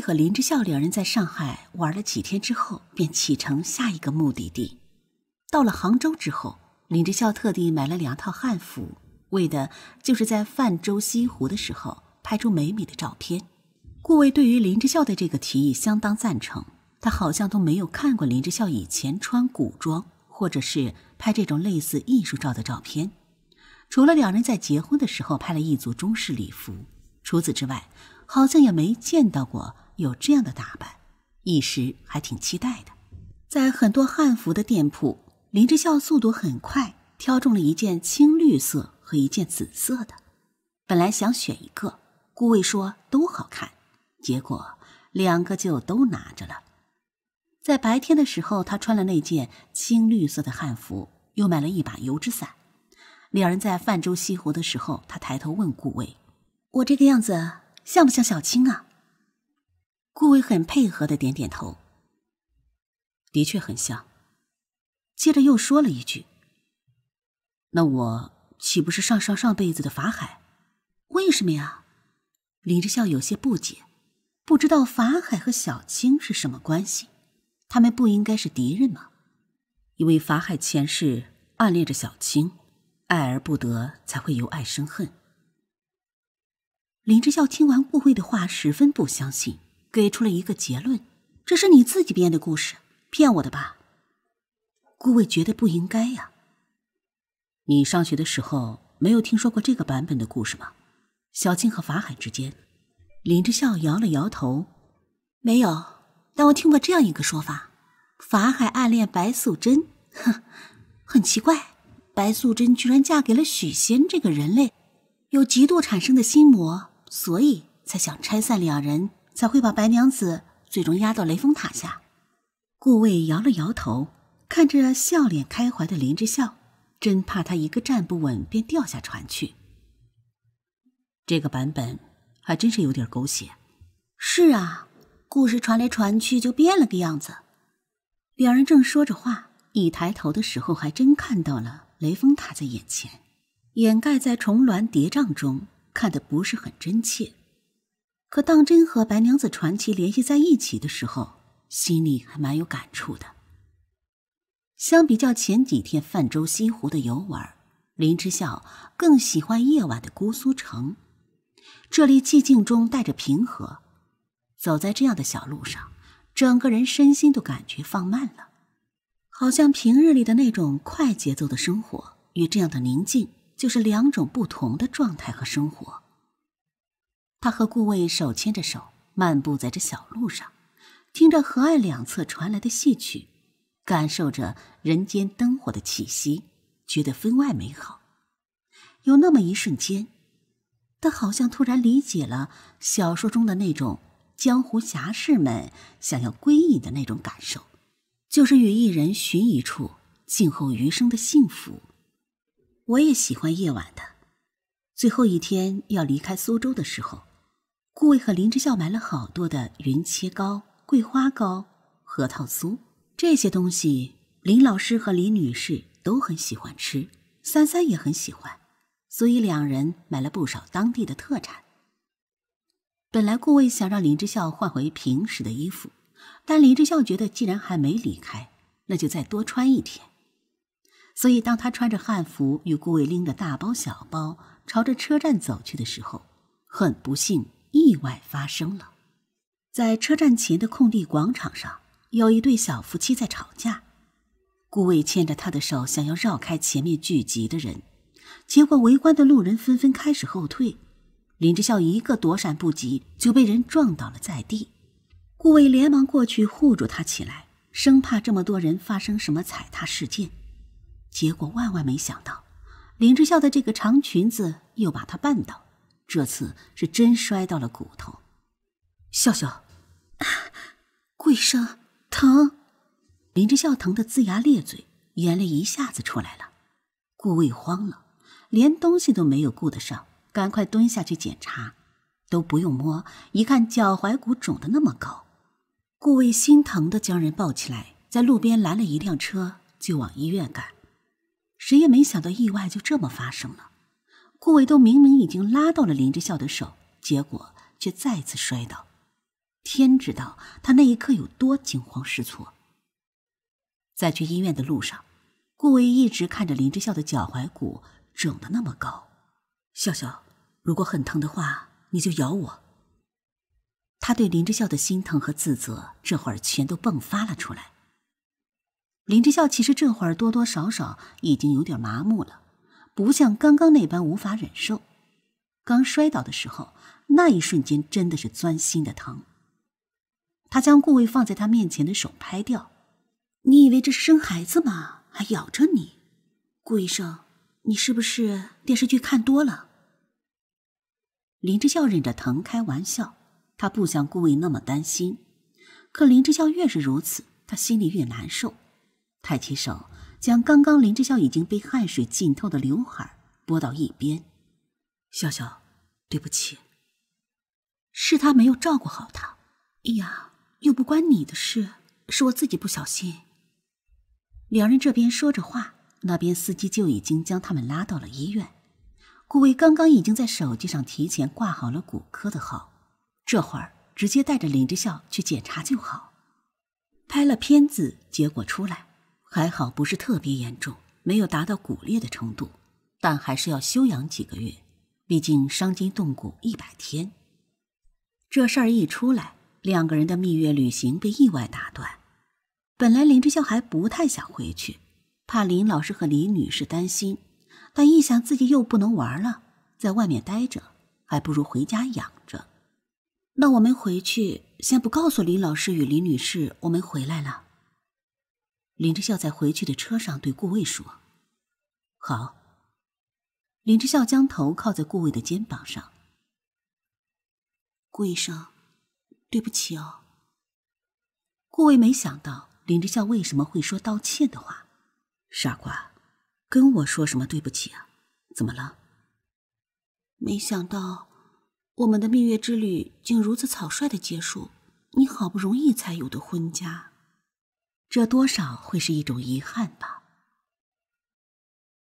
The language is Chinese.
和林之孝两人在上海玩了几天之后，便启程下一个目的地。到了杭州之后，林之孝特地买了两套汉服，为的就是在泛舟西湖的时候拍出美美的照片。顾卫对于林之孝的这个提议相当赞成，他好像都没有看过林之孝以前穿古装或者是拍这种类似艺术照的照片，除了两人在结婚的时候拍了一组中式礼服，除此之外，好像也没见到过。有这样的打扮，一时还挺期待的。在很多汉服的店铺，林之孝速度很快，挑中了一件青绿色和一件紫色的。本来想选一个，顾卫说都好看，结果两个就都拿着了。在白天的时候，他穿了那件青绿色的汉服，又买了一把油纸伞。两人在泛舟西湖的时候，他抬头问顾卫：“我这个样子像不像小青啊？”顾魏很配合的点点头，的确很像。接着又说了一句：“那我岂不是上上上辈子的法海？为什么呀？”林志笑有些不解，不知道法海和小青是什么关系，他们不应该是敌人吗？因为法海前世暗恋着小青，爱而不得，才会由爱生恨。林志笑听完顾慧的话，十分不相信。给出了一个结论，这是你自己编的故事，骗我的吧？顾卫觉得不应该呀。你上学的时候没有听说过这个版本的故事吗？小静和法海之间，林之孝摇了摇头，没有。但我听过这样一个说法：法海暗恋白素贞，哼，很奇怪，白素贞居然嫁给了许仙这个人类，有嫉妒产生的心魔，所以才想拆散两人。才会把白娘子最终压到雷峰塔下。顾卫摇了摇头，看着笑脸开怀的林之孝，真怕他一个站不稳便掉下船去。这个版本还真是有点狗血。是啊，故事传来传去就变了个样子。两人正说着话，一抬头的时候，还真看到了雷峰塔在眼前，掩盖在重峦叠嶂中，看的不是很真切。可当真和《白娘子传奇》联系在一起的时候，心里还蛮有感触的。相比较前几天泛舟西湖的游玩，林之孝更喜欢夜晚的姑苏城。这里寂静中带着平和，走在这样的小路上，整个人身心都感觉放慢了，好像平日里的那种快节奏的生活与这样的宁静就是两种不同的状态和生活。他和顾卫手牵着手漫步在这小路上，听着河岸两侧传来的戏曲，感受着人间灯火的气息，觉得分外美好。有那么一瞬间，他好像突然理解了小说中的那种江湖侠士们想要归隐的那种感受，就是与一人寻一处，静候余生的幸福。我也喜欢夜晚的。最后一天要离开苏州的时候。顾卫和林之孝买了好多的云切糕、桂花糕、核桃酥这些东西，林老师和林女士都很喜欢吃，三三也很喜欢，所以两人买了不少当地的特产。本来顾卫想让林之孝换回平时的衣服，但林之孝觉得既然还没离开，那就再多穿一天。所以当他穿着汉服与顾卫拎着大包小包朝着车站走去的时候，很不幸。意外发生了，在车站前的空地广场上，有一对小夫妻在吵架。顾卫牵着他的手，想要绕开前面聚集的人，结果围观的路人纷纷开始后退。林之孝一个躲闪不及，就被人撞倒了在地。顾卫连忙过去护住他起来，生怕这么多人发生什么踩踏事件。结果万万没想到，林之孝的这个长裙子又把他绊倒。这次是真摔到了骨头，笑笑，啊，骨伤疼，林之笑疼得龇牙咧嘴，眼泪一下子出来了。顾卫慌了，连东西都没有顾得上，赶快蹲下去检查，都不用摸，一看脚踝骨肿得那么高。顾卫心疼的将人抱起来，在路边拦了一辆车，就往医院赶。谁也没想到，意外就这么发生了。顾维都明明已经拉到了林之校的手，结果却再次摔倒。天知道他那一刻有多惊慌失措。在去医院的路上，顾维一直看着林之校的脚踝骨肿得那么高。笑笑，如果很疼的话，你就咬我。他对林之校的心疼和自责，这会儿全都迸发了出来。林之校其实这会儿多多少少已经有点麻木了。不像刚刚那般无法忍受，刚摔倒的时候，那一瞬间真的是钻心的疼。他将顾魏放在他面前的手拍掉。你以为这是生孩子吗？还咬着你，顾医生，你是不是电视剧看多了？林之孝忍着疼开玩笑，他不想顾魏那么担心，可林之孝越是如此，他心里越难受。抬起手。将刚刚林志校已经被汗水浸透的刘海拨到一边，笑笑，对不起，是他没有照顾好他。哎呀，又不关你的事，是我自己不小心。两人这边说着话，那边司机就已经将他们拉到了医院。顾威刚刚已经在手机上提前挂好了骨科的号，这会儿直接带着林志校去检查就好。拍了片子，结果出来。还好不是特别严重，没有达到骨裂的程度，但还是要休养几个月，毕竟伤筋动骨一百天。这事儿一出来，两个人的蜜月旅行被意外打断。本来林志孝还不太想回去，怕林老师和李女士担心，但一想自己又不能玩了，在外面待着，还不如回家养着。那我们回去先不告诉林老师与林女士，我们回来了。林志孝在回去的车上对顾卫说：“好。”林志孝将头靠在顾卫的肩膀上。顾医生，对不起哦。顾卫没想到林志孝为什么会说道歉的话。傻瓜，跟我说什么对不起啊？怎么了？没想到我们的蜜月之旅竟如此草率的结束。你好不容易才有的婚家。这多少会是一种遗憾吧。